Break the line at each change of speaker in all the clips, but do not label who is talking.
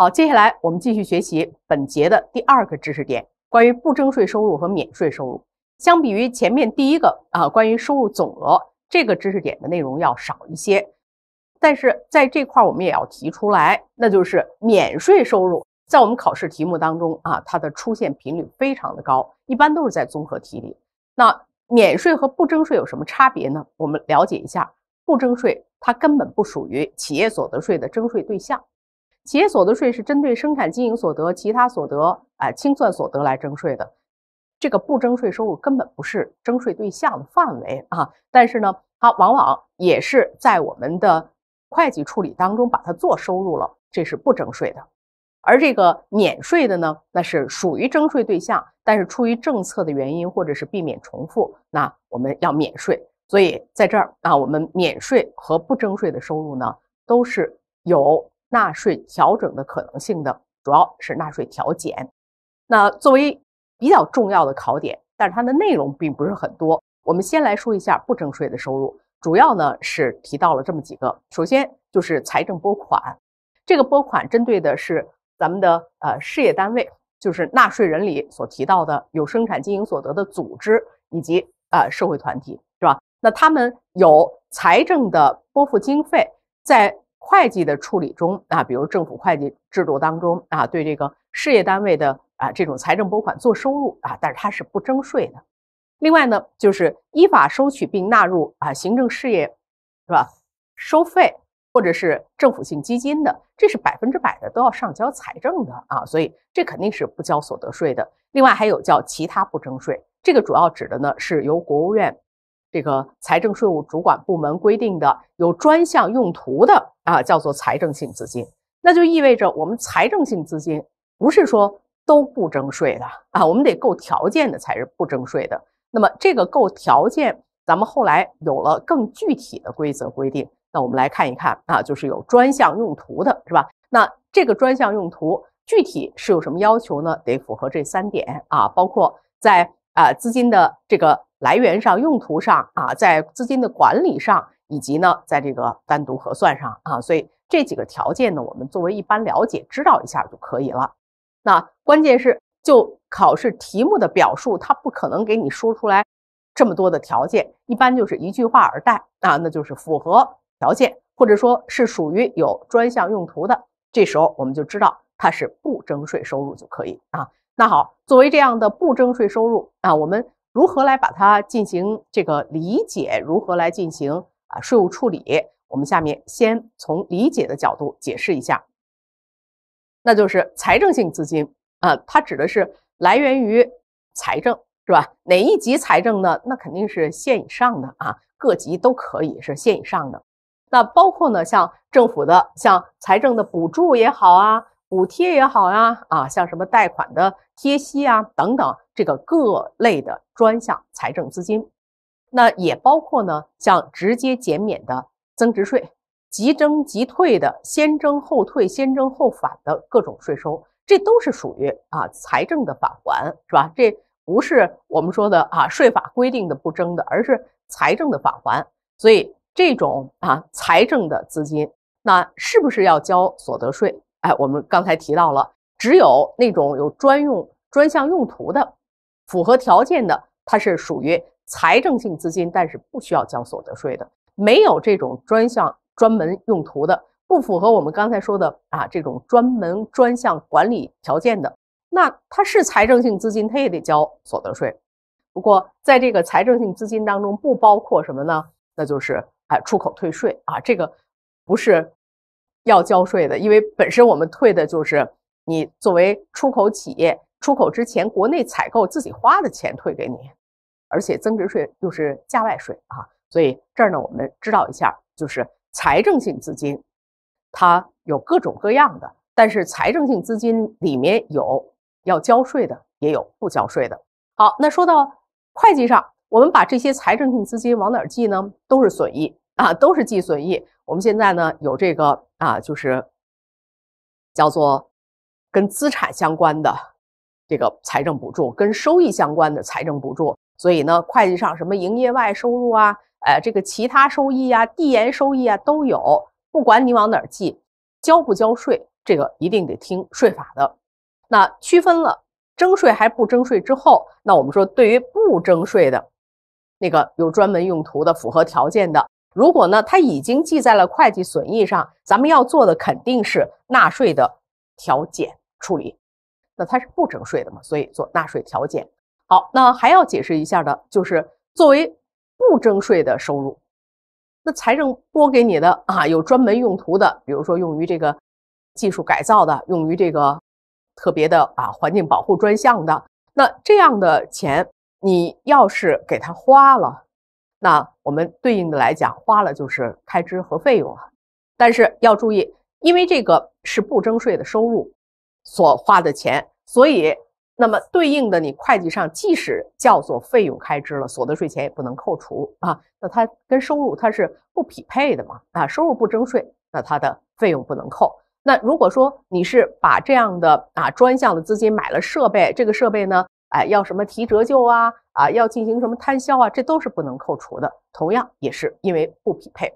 好，接下来我们继续学习本节的第二个知识点，关于不征税收入和免税收入。相比于前面第一个啊，关于收入总额这个知识点的内容要少一些，但是在这块儿我们也要提出来，那就是免税收入在我们考试题目当中啊，它的出现频率非常的高，一般都是在综合题里。那免税和不征税有什么差别呢？我们了解一下，不征税它根本不属于企业所得税的征税对象。企业所得税是针对生产经营所得、其他所得、哎清算所得来征税的，这个不征税收入根本不是征税对象的范围啊。但是呢，它往往也是在我们的会计处理当中把它做收入了，这是不征税的。而这个免税的呢，那是属于征税对象，但是出于政策的原因或者是避免重复，那我们要免税。所以在这儿啊，我们免税和不征税的收入呢，都是有。纳税调整的可能性的，主要是纳税调减。那作为比较重要的考点，但是它的内容并不是很多。我们先来说一下不征税的收入，主要呢是提到了这么几个。首先就是财政拨款，这个拨款针对的是咱们的呃事业单位，就是纳税人里所提到的有生产经营所得的组织以及呃社会团体，是吧？那他们有财政的拨付经费，在会计的处理中啊，比如政府会计制度当中啊，对这个事业单位的啊这种财政拨款做收入啊，但是它是不征税的。另外呢，就是依法收取并纳入啊行政事业，是吧？收费或者是政府性基金的，这是百分之百的都要上交财政的啊，所以这肯定是不交所得税的。另外还有叫其他不征税，这个主要指的呢是由国务院。这个财政税务主管部门规定的有专项用途的啊，叫做财政性资金。那就意味着我们财政性资金不是说都不征税的啊，我们得够条件的才是不征税的。那么这个够条件，咱们后来有了更具体的规则规定。那我们来看一看啊，就是有专项用途的是吧？那这个专项用途具体是有什么要求呢？得符合这三点啊，包括在啊资金的这个。来源上、用途上啊，在资金的管理上，以及呢，在这个单独核算上啊，所以这几个条件呢，我们作为一般了解、知道一下就可以了。那关键是就考试题目的表述，它不可能给你说出来这么多的条件，一般就是一句话而代啊，那就是符合条件，或者说是属于有专项用途的，这时候我们就知道它是不征税收入就可以啊。那好，作为这样的不征税收入啊，我们。如何来把它进行这个理解？如何来进行啊税务处理？我们下面先从理解的角度解释一下，那就是财政性资金啊，它指的是来源于财政，是吧？哪一级财政呢？那肯定是县以上的啊，各级都可以是县以上的。那包括呢，像政府的、像财政的补助也好啊。补贴也好呀，啊，像什么贷款的贴息啊等等，这个各类的专项财政资金，那也包括呢，像直接减免的增值税、即征即退的、先征后退、先征后返的各种税收，这都是属于啊财政的返还，是吧？这不是我们说的啊税法规定的不征的，而是财政的返还。所以这种啊财政的资金，那是不是要交所得税？哎，我们刚才提到了，只有那种有专用专项用途的、符合条件的，它是属于财政性资金，但是不需要交所得税的。没有这种专项专门用途的，不符合我们刚才说的啊这种专门专项管理条件的，那它是财政性资金，它也得交所得税。不过，在这个财政性资金当中，不包括什么呢？那就是哎出口退税啊，这个不是。要交税的，因为本身我们退的就是你作为出口企业出口之前国内采购自己花的钱退给你，而且增值税又是价外税啊，所以这儿呢我们知道一下，就是财政性资金，它有各种各样的，但是财政性资金里面有要交税的，也有不交税的。好，那说到会计上，我们把这些财政性资金往哪记呢？都是损益。啊，都是计损益。我们现在呢有这个啊，就是叫做跟资产相关的这个财政补助，跟收益相关的财政补助。所以呢，会计上什么营业外收入啊，哎，这个其他收益啊、递延收益啊都有。不管你往哪儿记，交不交税，这个一定得听税法的。那区分了征税还不征税之后，那我们说对于不征税的那个有专门用途的、符合条件的。如果呢，它已经记在了会计损益上，咱们要做的肯定是纳税的调减处理。那它是不征税的嘛，所以做纳税调减。好，那还要解释一下的，就是作为不征税的收入，那财政拨给你的啊，有专门用途的，比如说用于这个技术改造的，用于这个特别的啊环境保护专项的，那这样的钱你要是给他花了。那我们对应的来讲，花了就是开支和费用了，但是要注意，因为这个是不征税的收入，所花的钱，所以那么对应的你会计上即使叫做费用开支了，所得税前也不能扣除啊。那它跟收入它是不匹配的嘛？啊，收入不征税，那它的费用不能扣。那如果说你是把这样的啊专项的资金买了设备，这个设备呢，哎要什么提折旧啊？啊，要进行什么摊销啊？这都是不能扣除的，同样也是因为不匹配。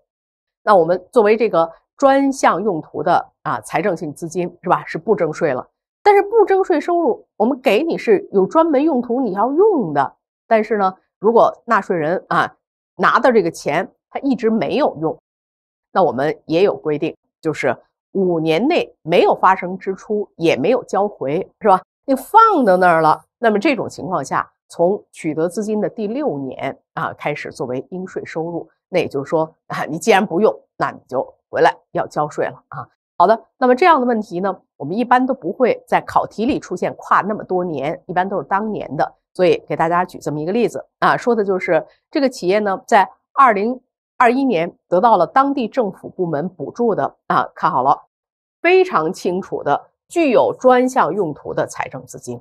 那我们作为这个专项用途的啊财政性资金是吧？是不征税了。但是不征税收入，我们给你是有专门用途你要用的。但是呢，如果纳税人啊拿到这个钱，他一直没有用，那我们也有规定，就是五年内没有发生支出，也没有交回是吧？你放到那儿了，那么这种情况下。从取得资金的第六年啊开始作为应税收入，那也就是说啊，你既然不用，那你就回来要交税了啊。好的，那么这样的问题呢，我们一般都不会在考题里出现跨那么多年，一般都是当年的。所以给大家举这么一个例子啊，说的就是这个企业呢，在二零二一年得到了当地政府部门补助的啊，看好了，非常清楚的具有专项用途的财政资金，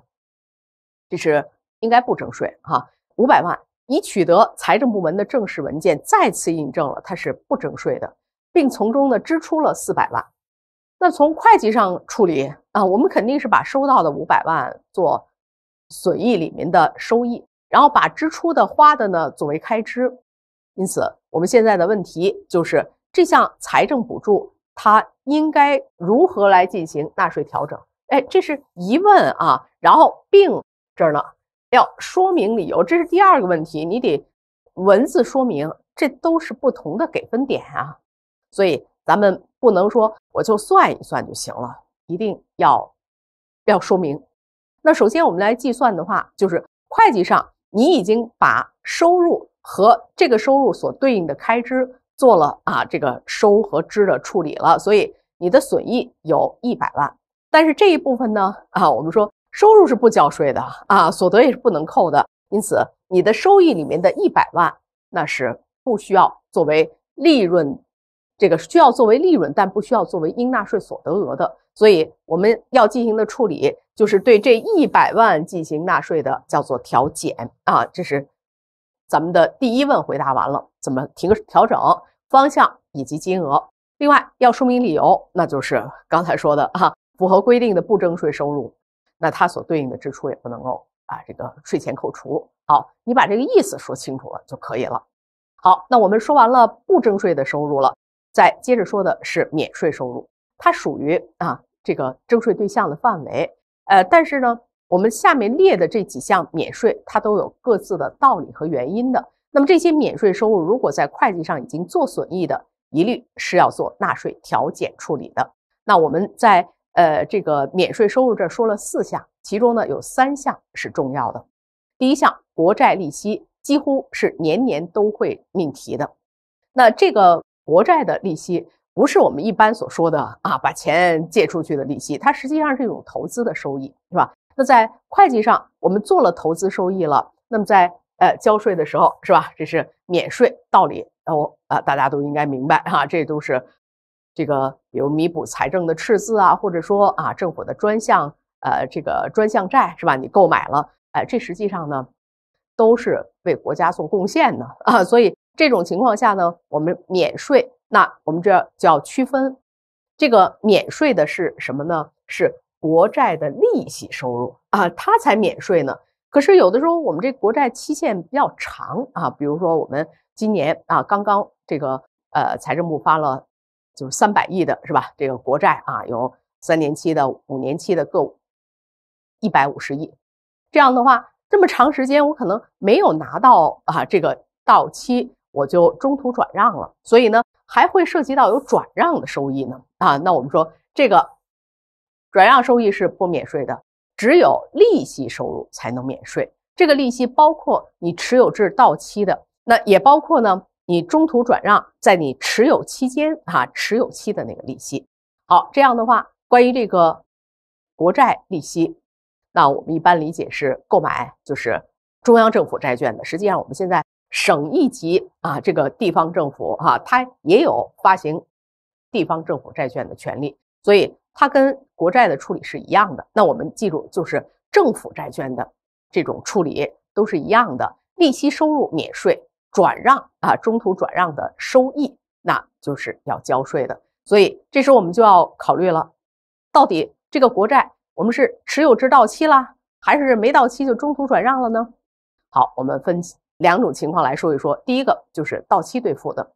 这是。应该不征税哈，五百万已取得财政部门的正式文件，再次印证了它是不征税的，并从中呢支出了四百万。那从会计上处理啊，我们肯定是把收到的五百万做损益里面的收益，然后把支出的花的呢作为开支。因此，我们现在的问题就是这项财政补助它应该如何来进行纳税调整？哎，这是疑问啊。然后并这儿呢？要说明理由，这是第二个问题，你得文字说明，这都是不同的给分点啊，所以咱们不能说我就算一算就行了，一定要要说明。那首先我们来计算的话，就是会计上你已经把收入和这个收入所对应的开支做了啊这个收和支的处理了，所以你的损益有一百万，但是这一部分呢啊，我们说。收入是不交税的啊，所得也是不能扣的，因此你的收益里面的一百万，那是不需要作为利润，这个需要作为利润，但不需要作为应纳税所得额的。所以我们要进行的处理，就是对这一百万进行纳税的，叫做调减啊。这是咱们的第一问回答完了，怎么停调整方向以及金额？另外要说明理由，那就是刚才说的啊，符合规定的不征税收入。那它所对应的支出也不能够啊，这个税前扣除。好，你把这个意思说清楚了就可以了。好，那我们说完了不征税的收入了，再接着说的是免税收入，它属于啊这个征税对象的范围。呃，但是呢，我们下面列的这几项免税，它都有各自的道理和原因的。那么这些免税收入，如果在会计上已经做损益的，一律是要做纳税调减处理的。那我们在呃，这个免税收入这说了四项，其中呢有三项是重要的。第一项，国债利息几乎是年年都会命题的。那这个国债的利息不是我们一般所说的啊，把钱借出去的利息，它实际上是一种投资的收益，是吧？那在会计上我们做了投资收益了，那么在呃交税的时候，是吧？这是免税道理，我啊大家都应该明白哈，这都是。这个，比如弥补财政的赤字啊，或者说啊，政府的专项呃，这个专项债是吧？你购买了，哎，这实际上呢，都是为国家做贡献的 啊。所以这种情况下呢，我们免税。那我们这要区分，这个免税的是什么呢？是国债的利息收入啊，它才免税呢。可是有的时候我们这国债期限比较长啊，比如说我们今年啊，刚刚这个呃，财政部发了。就是三百亿的是吧？这个国债啊，有三年期的、五年期的各一百五十亿。这样的话，这么长时间我可能没有拿到啊，这个到期我就中途转让了，所以呢，还会涉及到有转让的收益呢啊。那我们说这个转让收益是不免税的，只有利息收入才能免税。这个利息包括你持有至到期的，那也包括呢。你中途转让，在你持有期间，哈，持有期的那个利息，好，这样的话，关于这个国债利息，那我们一般理解是购买就是中央政府债券的。实际上，我们现在省一级啊，这个地方政府哈，它也有发行地方政府债券的权利，所以它跟国债的处理是一样的。那我们记住，就是政府债券的这种处理都是一样的，利息收入免税。转让啊，中途转让的收益，那就是要交税的。所以，这时候我们就要考虑了，到底这个国债我们是持有至到期啦，还是没到期就中途转让了呢？好，我们分两种情况来说一说。第一个就是到期兑付的，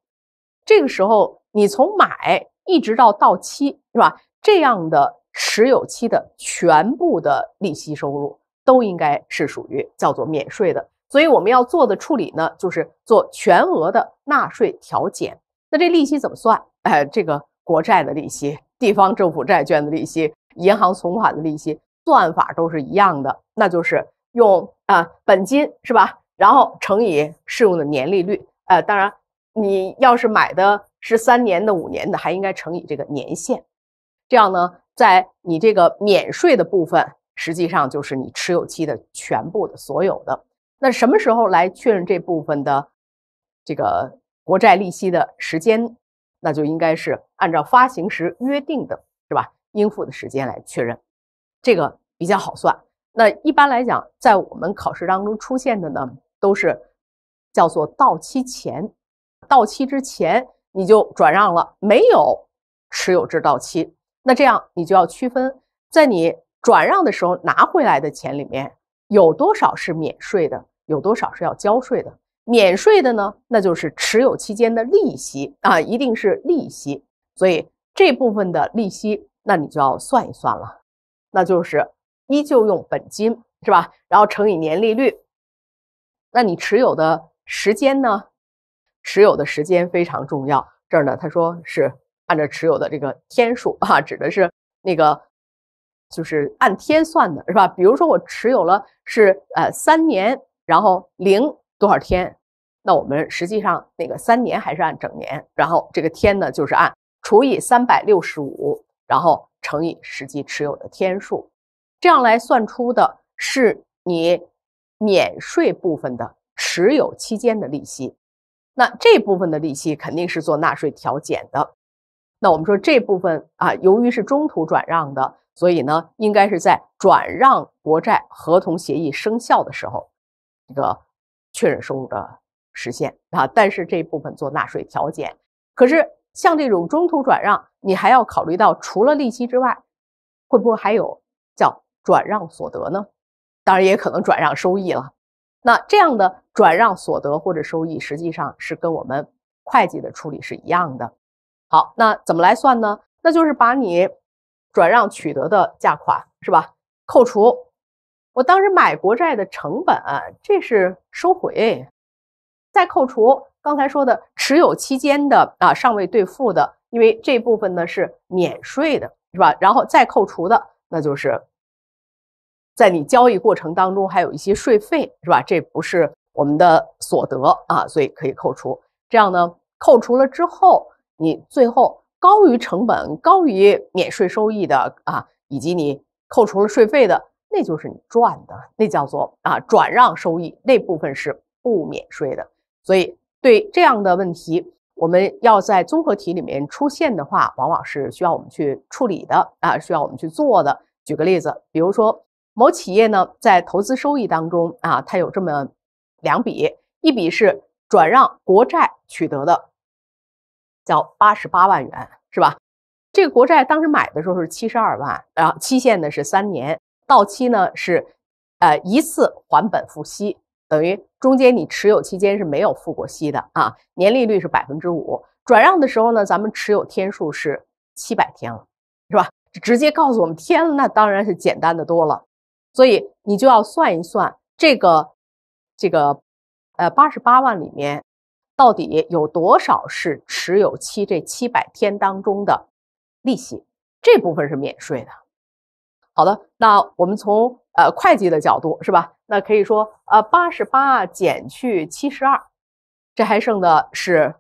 这个时候你从买一直到到期，是吧？这样的持有期的全部的利息收入，都应该是属于叫做免税的。所以我们要做的处理呢，就是做全额的纳税调减。那这利息怎么算？哎，这个国债的利息、地方政府债券的利息、银行存款的利息，算法都是一样的，那就是用啊本金是吧？然后乘以适用的年利率。呃，当然，你要是买的是三年的、五年的，还应该乘以这个年限。这样呢，在你这个免税的部分，实际上就是你持有期的全部的所有的。那什么时候来确认这部分的这个国债利息的时间？那就应该是按照发行时约定的是吧？应付的时间来确认，这个比较好算。那一般来讲，在我们考试当中出现的呢，都是叫做到期前，到期之前你就转让了，没有持有至到期。那这样你就要区分，在你转让的时候拿回来的钱里面。有多少是免税的？有多少是要交税的？免税的呢？那就是持有期间的利息啊，一定是利息。所以这部分的利息，那你就要算一算了。那就是依旧用本金是吧？然后乘以年利率。那你持有的时间呢？持有的时间非常重要。这儿呢，他说是按照持有的这个天数啊，指的是那个。就是按天算的是吧？比如说我持有了是呃三年，然后零多少天，那我们实际上那个三年还是按整年，然后这个天呢就是按除以三百六十五，然后乘以实际持有的天数，这样来算出的是你免税部分的持有期间的利息，那这部分的利息肯定是做纳税调减的。那我们说这部分啊，由于是中途转让的，所以呢，应该是在转让国债合同协议生效的时候，这个确认收入的实现啊。但是这部分做纳税调减。可是像这种中途转让，你还要考虑到除了利息之外，会不会还有叫转让所得呢？当然也可能转让收益了。那这样的转让所得或者收益，实际上是跟我们会计的处理是一样的。好，那怎么来算呢？那就是把你转让取得的价款是吧？扣除我当时买国债的成本，这是收回，再扣除刚才说的持有期间的啊尚未兑付的，因为这部分呢是免税的，是吧？然后再扣除的，那就是在你交易过程当中还有一些税费，是吧？这不是我们的所得啊，所以可以扣除。这样呢，扣除了之后。你最后高于成本、高于免税收益的啊，以及你扣除了税费的，那就是你赚的，那叫做啊转让收益，那部分是不免税的。所以对这样的问题，我们要在综合题里面出现的话，往往是需要我们去处理的啊，需要我们去做的。举个例子，比如说某企业呢在投资收益当中啊，它有这么两笔，一笔是转让国债取得的。叫八十八万元，是吧？这个国债当时买的时候是七十二万，然后期限呢是三年，到期呢是，呃，一次还本付息，等于中间你持有期间是没有付过息的啊，年利率是百分之五。转让的时候呢，咱们持有天数是七百天了，是吧？直接告诉我们天了，那当然是简单的多了，所以你就要算一算这个这个呃八十八万里面。到底有多少是持有期这七百天当中的利息？这部分是免税的。好的，那我们从呃会计的角度是吧？那可以说呃八十八减去七十二，这还剩的是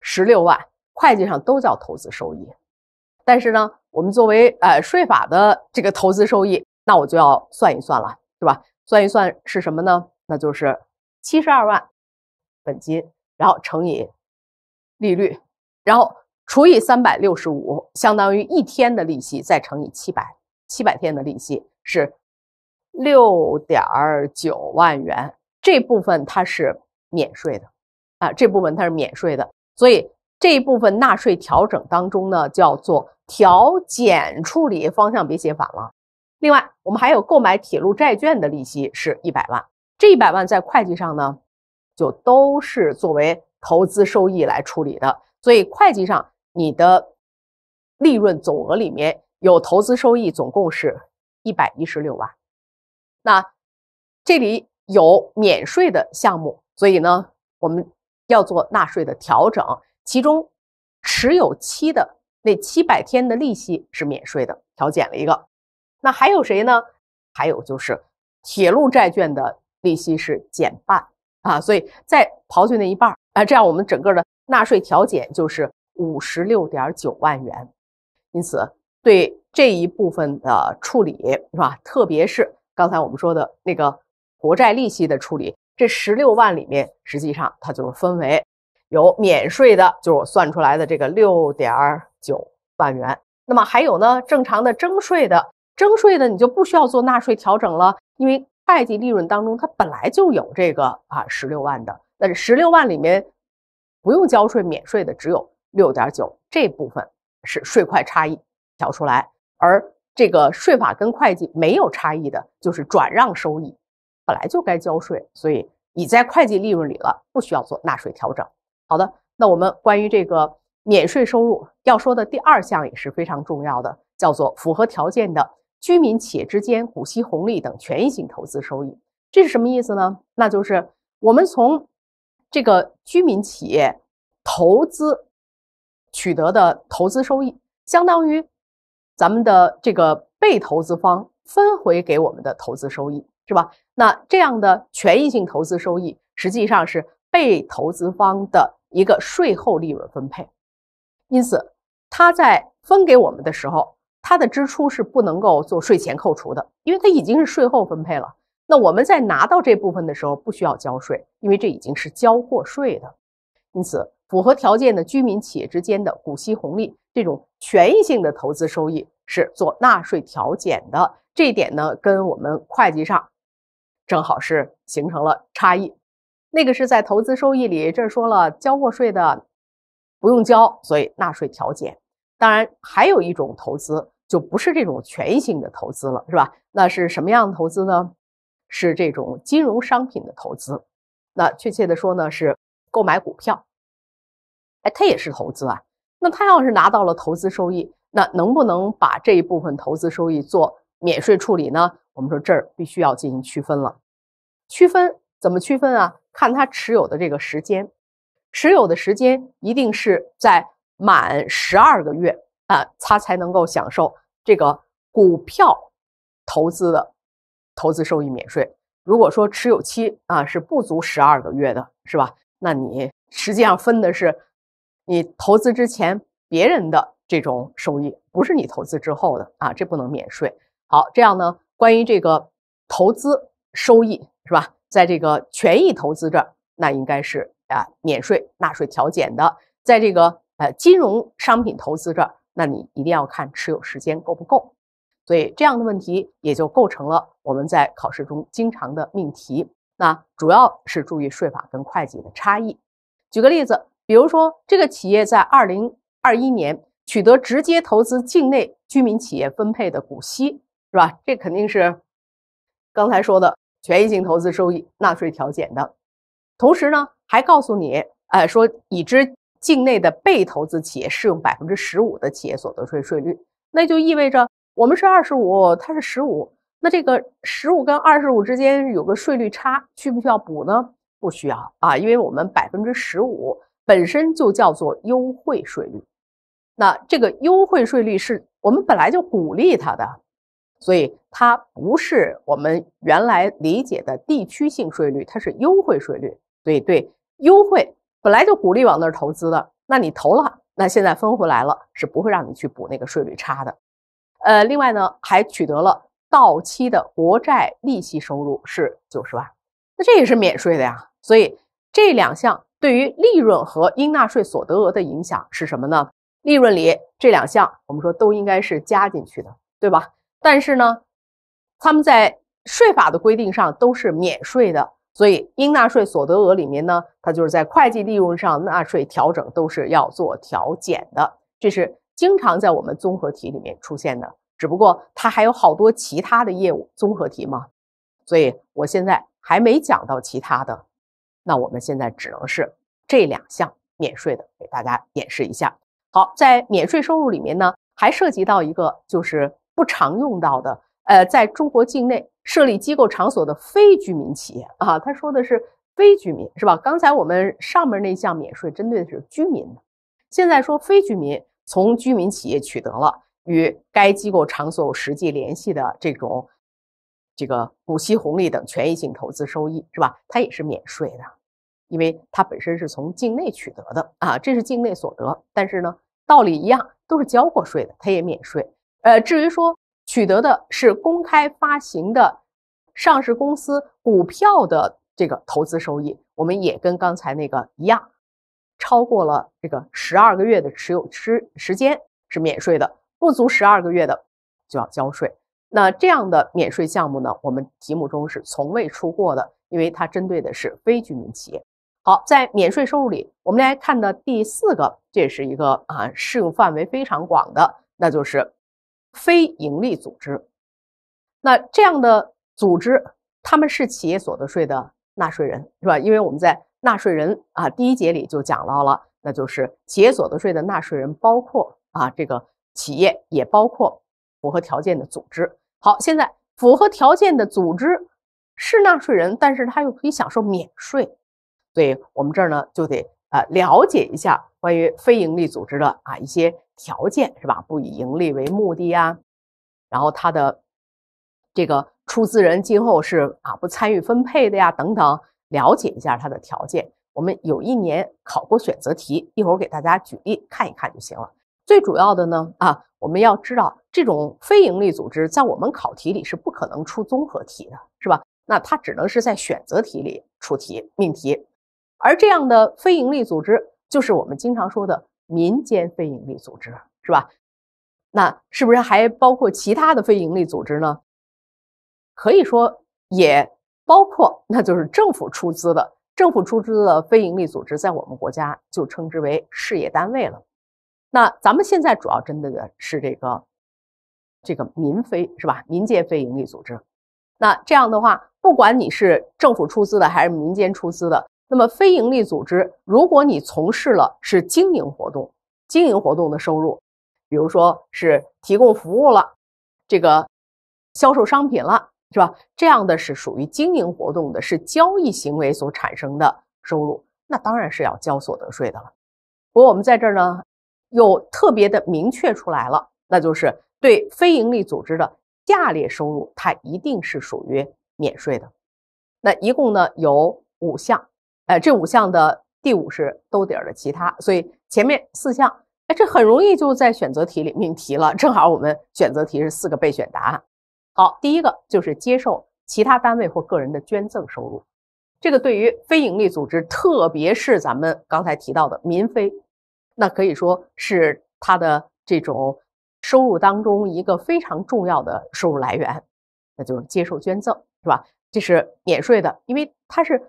十六万。会计上都叫投资收益，但是呢，我们作为呃税法的这个投资收益，那我就要算一算了，是吧？算一算是什么呢？那就是七十二万。本金，然后乘以利率，然后除以三百六十五，相当于一天的利息，再乘以七百，七百天的利息是六点九万元。这部分它是免税的啊，这部分它是免税的，所以这一部分纳税调整当中呢，叫做调减处理，方向别写反了。另外，我们还有购买铁路债券的利息是一百万，这一百万在会计上呢。就都是作为投资收益来处理的，所以会计上你的利润总额里面有投资收益，总共是一百一十六万。那这里有免税的项目，所以呢，我们要做纳税的调整。其中持有期的那七百天的利息是免税的，调减了一个。那还有谁呢？还有就是铁路债券的利息是减半。啊，所以再刨去那一半儿，这样我们整个的纳税调减就是五十六点九万元。因此，对这一部分的处理是吧？特别是刚才我们说的那个国债利息的处理，这十六万里面，实际上它就是分为有免税的，就是我算出来的这个六点九万元。那么还有呢，正常的征税的，征税的你就不需要做纳税调整了，因为。会计利润当中，它本来就有这个啊十六万的，但是十六万里面不用交税免税的只有六点九这部分是税快差异调出来，而这个税法跟会计没有差异的，就是转让收益本来就该交税，所以已在会计利润里了，不需要做纳税调整。好的，那我们关于这个免税收入要说的第二项也是非常重要的，叫做符合条件的。居民企业之间股息红利等权益性投资收益，这是什么意思呢？那就是我们从这个居民企业投资取得的投资收益，相当于咱们的这个被投资方分回给我们的投资收益，是吧？那这样的权益性投资收益实际上是被投资方的一个税后利润分配，因此他在分给我们的时候。它的支出是不能够做税前扣除的，因为它已经是税后分配了。那我们在拿到这部分的时候，不需要交税，因为这已经是交过税的。因此，符合条件的居民企业之间的股息红利这种权益性的投资收益是做纳税调减的。这一点呢，跟我们会计上正好是形成了差异。那个是在投资收益里，这说了交过税的不用交，所以纳税调减。当然，还有一种投资。就不是这种权益性的投资了，是吧？那是什么样的投资呢？是这种金融商品的投资。那确切的说呢，是购买股票。哎，他也是投资啊。那他要是拿到了投资收益，那能不能把这一部分投资收益做免税处理呢？我们说这儿必须要进行区分了。区分怎么区分啊？看他持有的这个时间，持有的时间一定是在满十二个月。啊，他才能够享受这个股票投资的投资收益免税。如果说持有期啊是不足十二个月的，是吧？那你实际上分的是你投资之前别人的这种收益，不是你投资之后的啊，这不能免税。好，这样呢，关于这个投资收益是吧？在这个权益投资这儿，那应该是啊免税、纳税调减的。在这个呃金融商品投资这儿。那你一定要看持有时间够不够，所以这样的问题也就构成了我们在考试中经常的命题。那主要是注意税法跟会计的差异。举个例子，比如说这个企业在二零二一年取得直接投资境内居民企业分配的股息，是吧？这肯定是刚才说的权益性投资收益纳税调减的。同时呢，还告诉你，哎，说已知。境内的被投资企业适用百分之十五的企业所得税税率，那就意味着我们是二十五，它是十五，那这个十五跟二十五之间有个税率差，需不需要补呢？不需要啊，因为我们百分之十五本身就叫做优惠税率，那这个优惠税率是我们本来就鼓励它的，所以它不是我们原来理解的地区性税率，它是优惠税率，所以对优惠。本来就鼓励往那儿投资的，那你投了，那现在分回来了，是不会让你去补那个税率差的。呃，另外呢，还取得了到期的国债利息收入是九十万，那这也是免税的呀。所以这两项对于利润和应纳税所得额的影响是什么呢？利润里这两项，我们说都应该是加进去的，对吧？但是呢，他们在税法的规定上都是免税的。所以，应纳税所得额里面呢，它就是在会计利润上纳税调整都是要做调减的，这是经常在我们综合题里面出现的。只不过它还有好多其他的业务综合题嘛，所以我现在还没讲到其他的。那我们现在只能是这两项免税的给大家演示一下。好，在免税收入里面呢，还涉及到一个就是不常用到的，呃，在中国境内。设立机构场所的非居民企业啊，他说的是非居民是吧？刚才我们上面那项免税针对的是居民，现在说非居民从居民企业取得了与该机构场所有实际联系的这种这个股息红利等权益性投资收益是吧？它也是免税的，因为它本身是从境内取得的啊，这是境内所得。但是呢，道理一样，都是交过税的，它也免税。呃，至于说。取得的是公开发行的上市公司股票的这个投资收益，我们也跟刚才那个一样，超过了这个十二个月的持有时时间是免税的，不足十二个月的就要交税。那这样的免税项目呢，我们题目中是从未出过的，因为它针对的是非居民企业。好，在免税收入里，我们来看的第四个，这是一个啊适用范围非常广的，那就是。非营利组织，那这样的组织，他们是企业所得税的纳税人，是吧？因为我们在纳税人啊第一节里就讲到了，那就是企业所得税的纳税人包括啊这个企业，也包括符合条件的组织。好，现在符合条件的组织是纳税人，但是他又可以享受免税，所以我们这儿呢就得啊了解一下关于非营利组织的啊一些。条件是吧？不以盈利为目的呀，然后他的这个出资人今后是啊不参与分配的呀，等等，了解一下他的条件。我们有一年考过选择题，一会儿给大家举例看一看就行了。最主要的呢啊，我们要知道这种非盈利组织在我们考题里是不可能出综合题的，是吧？那它只能是在选择题里出题命题，而这样的非盈利组织就是我们经常说的。民间非营利组织是吧？那是不是还包括其他的非营利组织呢？可以说也包括，那就是政府出资的，政府出资的非营利组织，在我们国家就称之为事业单位了。那咱们现在主要针对的是这个这个民非是吧？民间非营利组织。那这样的话，不管你是政府出资的还是民间出资的。那么，非营利组织，如果你从事了是经营活动，经营活动的收入，比如说是提供服务了，这个销售商品了，是吧？这样的是属于经营活动的，是交易行为所产生的收入，那当然是要交所得税的了。不过我们在这儿呢，又特别的明确出来了，那就是对非营利组织的下列收入，它一定是属于免税的。那一共呢有五项。哎，这五项的第五是兜底儿的其他，所以前面四项，哎，这很容易就在选择题里命题了。正好我们选择题是四个备选答案。好，第一个就是接受其他单位或个人的捐赠收入，这个对于非营利组织，特别是咱们刚才提到的民非，那可以说是它的这种收入当中一个非常重要的收入来源，那就是接受捐赠，是吧？这是免税的，因为它是。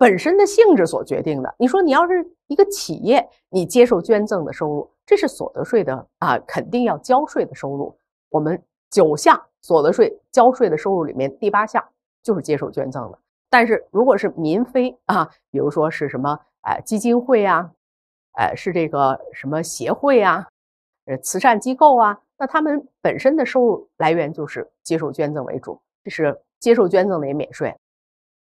本身的性质所决定的。你说你要是一个企业，你接受捐赠的收入，这是所得税的啊，肯定要交税的收入。我们九项所得税交税的收入里面，第八项就是接受捐赠的。但是如果是民非啊，比如说是什么呃基金会啊，呃是这个什么协会啊，呃慈善机构啊，那他们本身的收入来源就是接受捐赠为主，这是接受捐赠的也免税。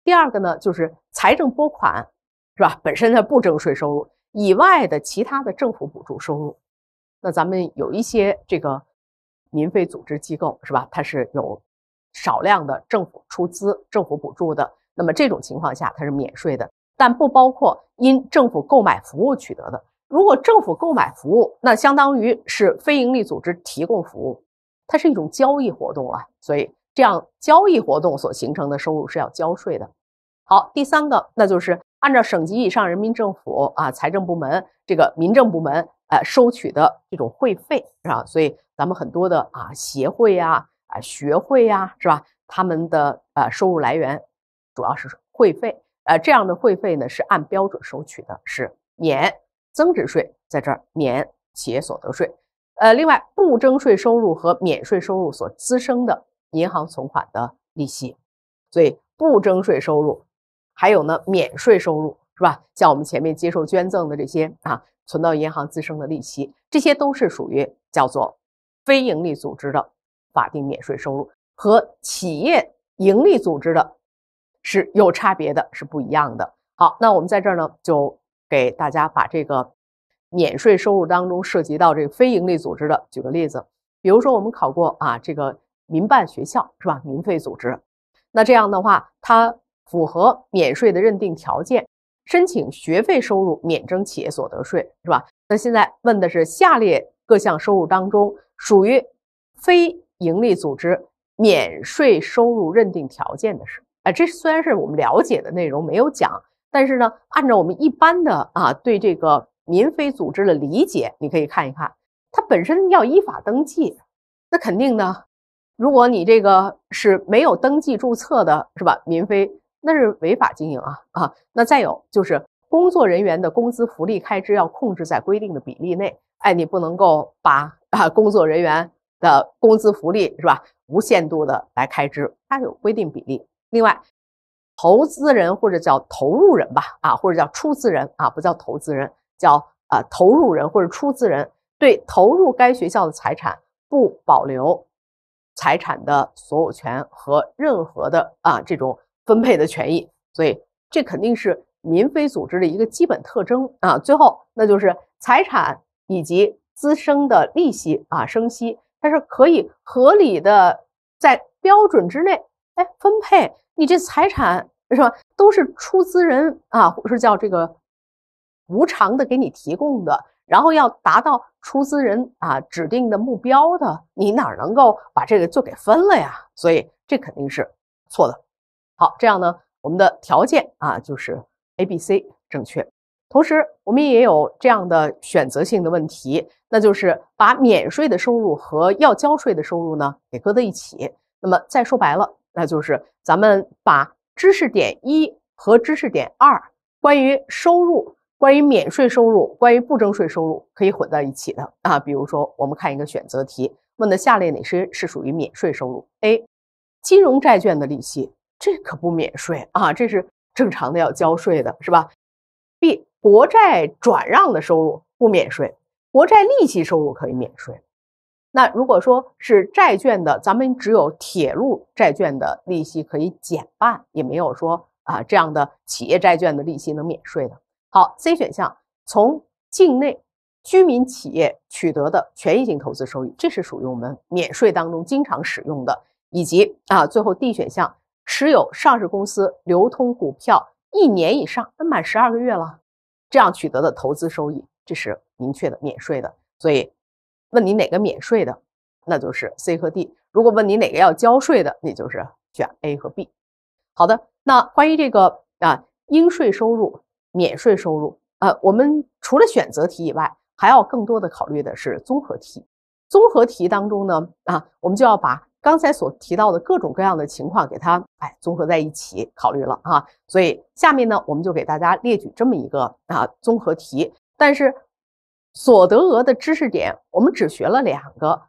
第二个呢，就是财政拨款，是吧？本身它不征税收入以外的其他的政府补助收入，那咱们有一些这个民非组织机构，是吧？它是有少量的政府出资、政府补助的。那么这种情况下，它是免税的，但不包括因政府购买服务取得的。如果政府购买服务，那相当于是非营利组织提供服务，它是一种交易活动啊，所以。这样交易活动所形成的收入是要交税的。好，第三个，那就是按照省级以上人民政府啊财政部门这个民政部门呃收取的这种会费是吧？所以咱们很多的啊协会呀啊学会呀是吧？他们的呃收入来源主要是会费，呃这样的会费呢是按标准收取的，是免增值税在这儿免企业所得税。呃，另外不征税收入和免税收入所滋生的。银行存款的利息，所以不征税收入，还有呢免税收入是吧？像我们前面接受捐赠的这些啊，存到银行自身的利息，这些都是属于叫做非营利组织的法定免税收入，和企业盈利组织的是有差别的是不一样的。好，那我们在这儿呢，就给大家把这个免税收入当中涉及到这个非营利组织的，举个例子，比如说我们考过啊这个。民办学校是吧？民费组织，那这样的话，它符合免税的认定条件，申请学费收入免征企业所得税是吧？那现在问的是下列各项收入当中，属于非营利组织免税收入认定条件的是？啊，这虽然是我们了解的内容没有讲，但是呢，按照我们一般的啊对这个民非组织的理解，你可以看一看，它本身要依法登记，那肯定的。如果你这个是没有登记注册的，是吧？民非那是违法经营啊啊！那再有就是工作人员的工资福利开支要控制在规定的比例内，哎，你不能够把啊 工作人员的工资福利是吧？无限度的来开支，它有规定比例。另外，投资人或者叫投入人吧，啊，或者叫出资人啊，不叫投资人，叫啊投入人或者出资人，对投入该学校的财产不保留。财产的所有权和任何的啊这种分配的权益，所以这肯定是民非组织的一个基本特征啊。最后，那就是财产以及滋生的利息啊生息，它是可以合理的在标准之内哎分配。你这财产是吧，都是出资人啊，是叫这个无偿的给你提供的。然后要达到出资人啊指定的目标的，你哪能够把这个就给分了呀？所以这肯定是错的。好，这样呢，我们的条件啊就是 A、B、C 正确。同时，我们也有这样的选择性的问题，那就是把免税的收入和要交税的收入呢给搁在一起。那么再说白了，那就是咱们把知识点一和知识点二关于收入。关于免税收入，关于不征税收入可以混在一起的啊，比如说我们看一个选择题，问的下列哪些是属于免税收入？A，金融债券的利息，这可不免税啊，这是正常的要交税的，是吧？B，国债转让的收入不免税，国债利息收入可以免税。那如果说是债券的，咱们只有铁路债券的利息可以减半，也没有说啊这样的企业债券的利息能免税的。好，C 选项从境内居民企业取得的权益性投资收益，这是属于我们免税当中经常使用的，以及啊，最后 D 选项持有上市公司流通股票一年以上，那满十二个月了，这样取得的投资收益，这是明确的免税的。所以问你哪个免税的，那就是 C 和 D。如果问你哪个要交税的，你就是选 A 和 B。好的，那关于这个啊应税收入。免税收入，呃，我们除了选择题以外，还要更多的考虑的是综合题。综合题当中呢，啊，我们就要把刚才所提到的各种各样的情况给它，哎，综合在一起考虑了啊。所以下面呢，我们就给大家列举这么一个啊综合题。但是所得额的知识点我们只学了两个，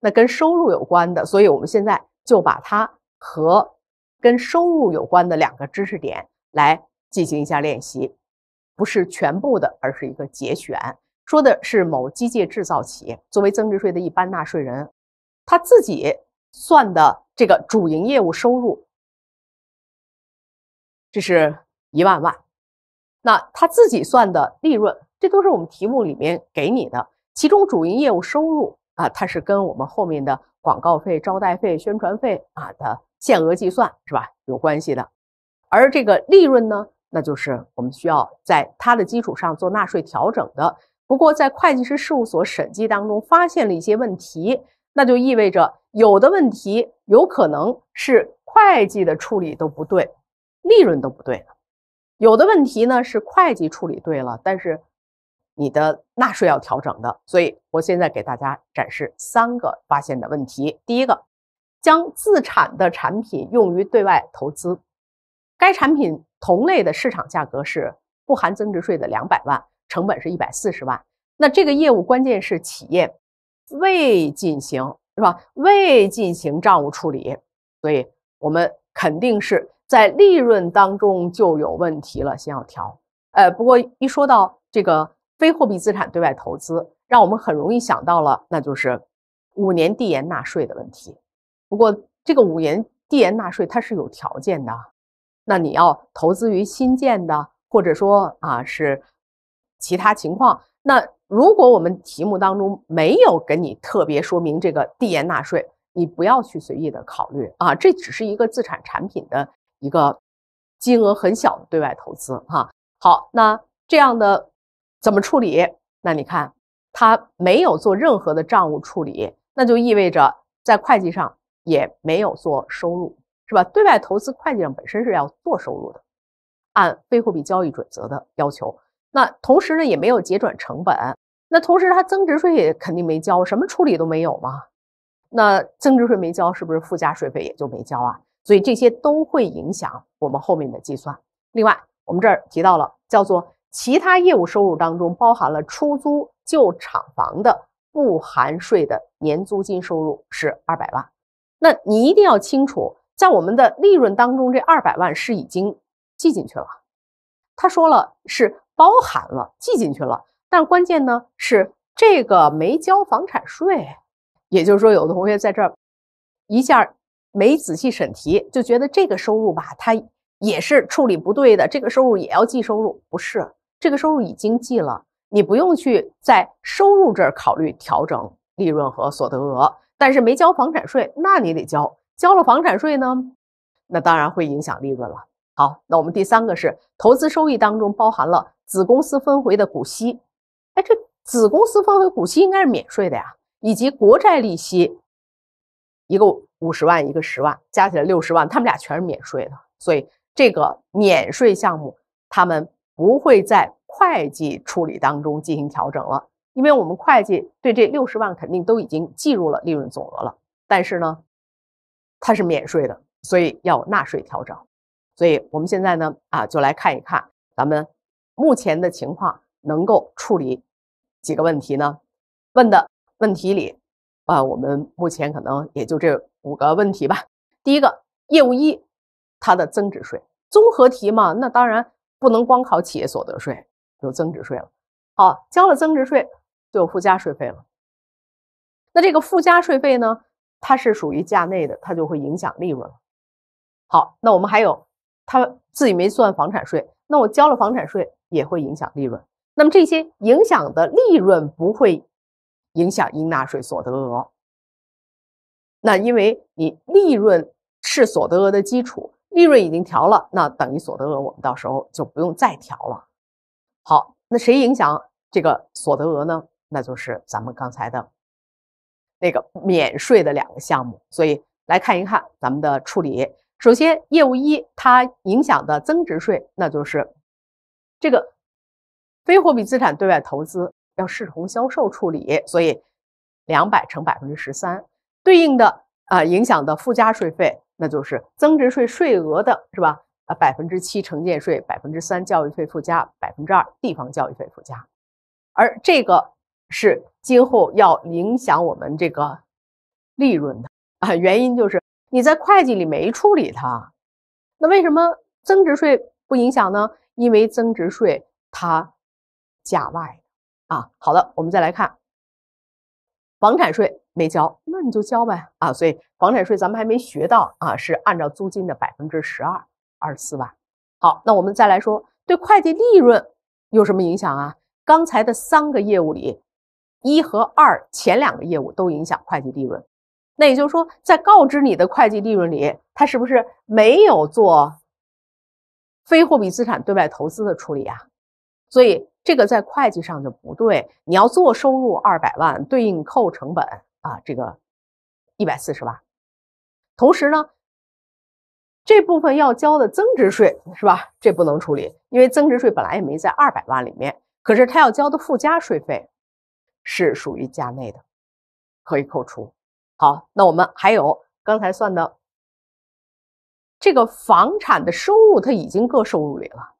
那跟收入有关的，所以我们现在就把它和跟收入有关的两个知识点来进行一下练习。不是全部的，而是一个节选，说的是某机械制造企业作为增值税的一般纳税人，他自己算的这个主营业务收入，这是一万万。那他自己算的利润，这都是我们题目里面给你的。其中主营业务收入啊，它是跟我们后面的广告费、招待费、宣传费啊的限额计算是吧有关系的，而这个利润呢？那就是我们需要在它的基础上做纳税调整的。不过，在会计师事务所审计当中发现了一些问题，那就意味着有的问题有可能是会计的处理都不对，利润都不对有的问题呢是会计处理对了，但是你的纳税要调整的。所以我现在给大家展示三个发现的问题：第一个，将自产的产品用于对外投资，该产品。同类的市场价格是不含增值税的两百万，成本是一百四十万。那这个业务关键是企业未进行是吧？未进行账务处理，所以我们肯定是在利润当中就有问题了，先要调。呃，不过一说到这个非货币资产对外投资，让我们很容易想到了，那就是五年递延纳税的问题。不过这个五年递延纳税它是有条件的。那你要投资于新建的，或者说啊是其他情况。那如果我们题目当中没有给你特别说明这个递延纳税，你不要去随意的考虑啊，这只是一个资产产品的一个金额很小的对外投资哈。好，那这样的怎么处理？那你看他没有做任何的账务处理，那就意味着在会计上也没有做收入。是吧？对外投资会计上本身是要做收入的，按非货币交易准则的要求。那同时呢，也没有结转成本。那同时，他增值税也肯定没交，什么处理都没有吗？那增值税没交，是不是附加税费也就没交啊？所以这些都会影响我们后面的计算。另外，我们这儿提到了叫做其他业务收入当中包含了出租旧厂房的不含税的年租金收入是二百万。那你一定要清楚。在我们的利润当中，这二百万是已经记进去了。他说了是包含了，记进去了。但关键呢是这个没交房产税，也就是说有的同学在这儿一下没仔细审题，就觉得这个收入吧，它也是处理不对的。这个收入也要计收入，不是这个收入已经计了，你不用去在收入这儿考虑调整利润和所得额。但是没交房产税，那你得交。交了房产税呢，那当然会影响利润了。好，那我们第三个是投资收益当中包含了子公司分回的股息，哎，这子公司分回股息应该是免税的呀，以及国债利息，一个五十万，一个十万，加起来六十万，他们俩全是免税的，所以这个免税项目他们不会在会计处理当中进行调整了，因为我们会计对这六十万肯定都已经计入了利润总额了，但是呢。它是免税的，所以要纳税调整。所以，我们现在呢啊，就来看一看咱们目前的情况能够处理几个问题呢？问的问题里啊，我们目前可能也就这五个问题吧。第一个业务一，它的增值税综合题嘛，那当然不能光考企业所得税，有增值税了好，交了增值税就有附加税费了。那这个附加税费呢？它是属于价内的，它就会影响利润。好，那我们还有他自己没算房产税，那我交了房产税也会影响利润。那么这些影响的利润不会影响应纳税所得额。那因为你利润是所得额的基础，利润已经调了，那等于所得额我们到时候就不用再调了。好，那谁影响这个所得额呢？那就是咱们刚才的。那个免税的两个项目，所以来看一看咱们的处理。首先，业务一它影响的增值税，那就是这个非货币资产对外投资要视同销售处理，所以两百乘百分之十三，对应的啊影响的附加税费，那就是增值税税额的是吧？啊，百分之七城建税，百分之三教育费附加，百分之二地方教育费附加，而这个。是今后要影响我们这个利润的啊，原因就是你在会计里没处理它，那为什么增值税不影响呢？因为增值税它价外啊。好的，我们再来看，房产税没交，那你就交呗啊。所以房产税咱们还没学到啊，是按照租金的百分之十二，二十四万。好，那我们再来说，对会计利润有什么影响啊？刚才的三个业务里。一和二前两个业务都影响会计利润，那也就是说，在告知你的会计利润里，它是不是没有做非货币资产对外投资的处理啊？所以这个在会计上就不对。你要做收入二百万，对应扣成本啊，这个一百四十万。同时呢，这部分要交的增值税是吧？这不能处理，因为增值税本来也没在二百万里面。可是他要交的附加税费。是属于价内的，可以扣除。好，那我们还有刚才算的这个房产的收入，它已经搁收入里了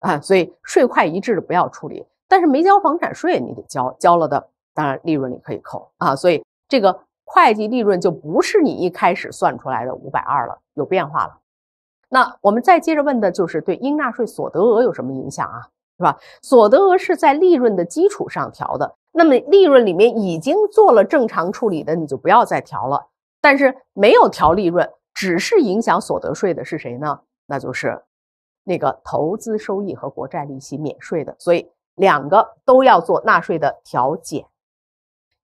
啊，所以税会一致的不要处理。但是没交房产税，你得交，交了的当然利润你可以扣啊，所以这个会计利润就不是你一开始算出来的五百二了，有变化了。那我们再接着问的就是对应纳税所得额有什么影响啊？是吧？所得额是在利润的基础上调的。那么利润里面已经做了正常处理的，你就不要再调了。但是没有调利润，只是影响所得税的是谁呢？那就是那个投资收益和国债利息免税的。所以两个都要做纳税的调减。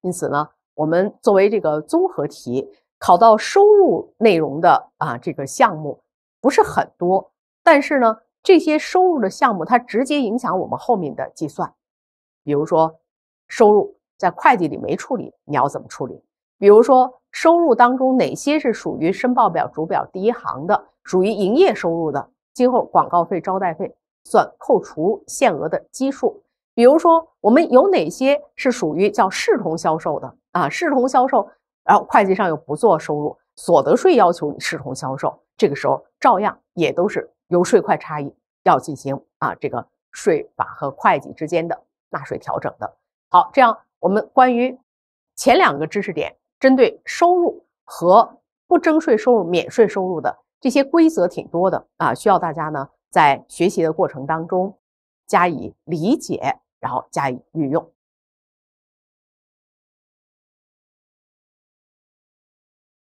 因此呢，我们作为这个综合题考到收入内容的啊这个项目不是很多，但是呢，这些收入的项目它直接影响我们后面的计算，比如说。收入在会计里没处理，你要怎么处理？比如说收入当中哪些是属于申报表主表第一行的，属于营业收入的，今后广告费、招待费算扣除限额的基数。比如说我们有哪些是属于叫视同销售的啊？视同销售，然后会计上又不做收入，所得税要求你视同销售，这个时候照样也都是由税块差异，要进行啊这个税法和会计之间的纳税调整的。好，这样我们关于前两个知识点，针对收入和不征税收入、免税收入的这些规则挺多的啊，需要大家呢在学习的过程当中加以理解，然后加以运用。